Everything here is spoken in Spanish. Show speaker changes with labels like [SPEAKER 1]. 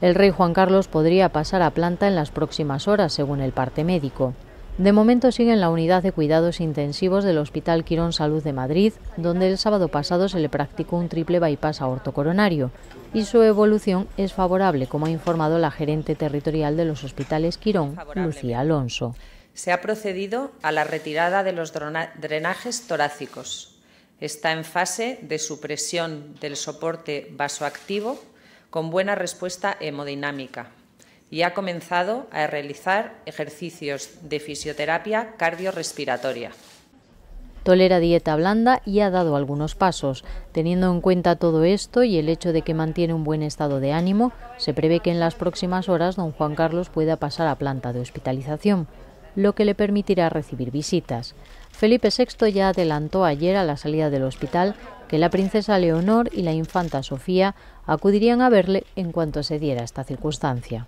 [SPEAKER 1] El rey Juan Carlos podría pasar a planta en las próximas horas, según el parte médico. De momento sigue en la unidad de cuidados intensivos del Hospital Quirón Salud de Madrid, donde el sábado pasado se le practicó un triple bypass aortocoronario y su evolución es favorable, como ha informado la gerente territorial de los hospitales Quirón, Lucía Alonso.
[SPEAKER 2] Se ha procedido a la retirada de los drenajes torácicos. Está en fase de supresión del soporte vasoactivo con buena respuesta hemodinámica y ha comenzado a realizar ejercicios de fisioterapia cardiorrespiratoria.
[SPEAKER 1] Tolera dieta blanda y ha dado algunos pasos. Teniendo en cuenta todo esto y el hecho de que mantiene un buen estado de ánimo, se prevé que en las próximas horas don Juan Carlos pueda pasar a planta de hospitalización lo que le permitirá recibir visitas. Felipe VI ya adelantó ayer a la salida del hospital que la princesa Leonor y la infanta Sofía acudirían a verle en cuanto se diera esta circunstancia.